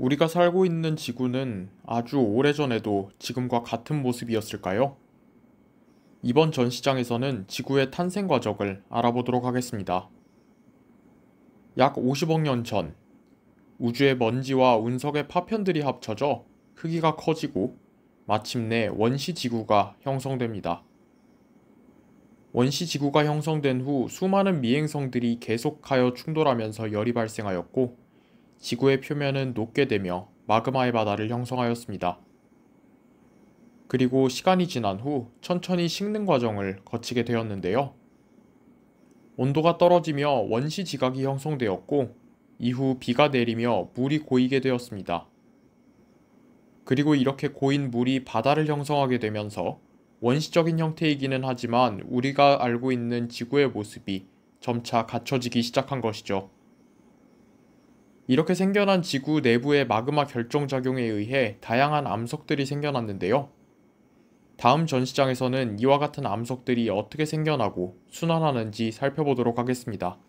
우리가 살고 있는 지구는 아주 오래전에도 지금과 같은 모습이었을까요? 이번 전시장에서는 지구의 탄생 과정을 알아보도록 하겠습니다. 약 50억 년 전, 우주의 먼지와 운석의 파편들이 합쳐져 크기가 커지고 마침내 원시 지구가 형성됩니다. 원시 지구가 형성된 후 수많은 미행성들이 계속하여 충돌하면서 열이 발생하였고 지구의 표면은 녹게 되며 마그마의 바다를 형성하였습니다. 그리고 시간이 지난 후 천천히 식는 과정을 거치게 되었는데요. 온도가 떨어지며 원시 지각이 형성되었고 이후 비가 내리며 물이 고이게 되었습니다. 그리고 이렇게 고인 물이 바다를 형성하게 되면서 원시적인 형태이기는 하지만 우리가 알고 있는 지구의 모습이 점차 갖춰지기 시작한 것이죠. 이렇게 생겨난 지구 내부의 마그마 결정작용에 의해 다양한 암석들이 생겨났는데요. 다음 전시장에서는 이와 같은 암석들이 어떻게 생겨나고 순환하는지 살펴보도록 하겠습니다.